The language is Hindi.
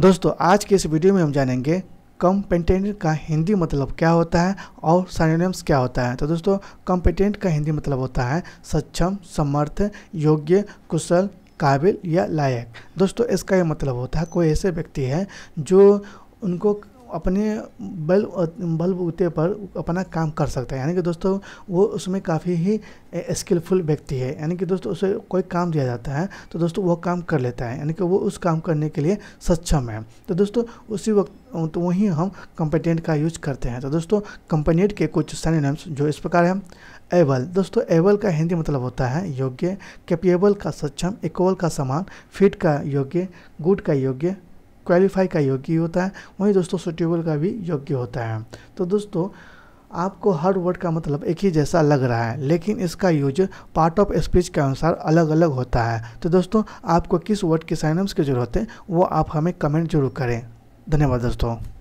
दोस्तों आज के इस वीडियो में हम जानेंगे कंपेटेंट का हिंदी मतलब क्या होता है और साइनोनिम्स क्या होता है तो दोस्तों कंपेटेंट का हिंदी मतलब होता है सक्षम समर्थ योग्य कुशल काबिल या लायक दोस्तों इसका ये मतलब होता है कोई ऐसे व्यक्ति है जो उनको अपने बल बल बूते पर अपना काम कर सकता है यानी कि दोस्तों वो उसमें काफ़ी ही स्किलफुल व्यक्ति है यानी कि दोस्तों उसे कोई काम दिया जाता है तो दोस्तों वो काम कर लेता है यानी कि वो उस काम करने के लिए सक्षम है तो दोस्तों उसी वक्त तो वहीं हम कंपेटेंट का यूज करते हैं तो दोस्तों कंपेटेंट के कुछ सैनिनम्स जो इस प्रकार हैं एबल दोस्तों एबल का हिंदी मतलब होता है योग्य कैपेबल का सक्षम इक्वल का समान फिट का योग्य गुड का योग्य क्वालिफाई का योग्य होता है वहीं दोस्तों सुटेबल का भी योग्य होता है तो दोस्तों आपको हर वर्ड का मतलब एक ही जैसा लग रहा है लेकिन इसका यूज पार्ट ऑफ स्पीच के अनुसार अलग अलग होता है तो दोस्तों आपको किस वर्ड के साइनम्स की ज़रूरत है वो आप हमें कमेंट जरूर करें धन्यवाद दोस्तों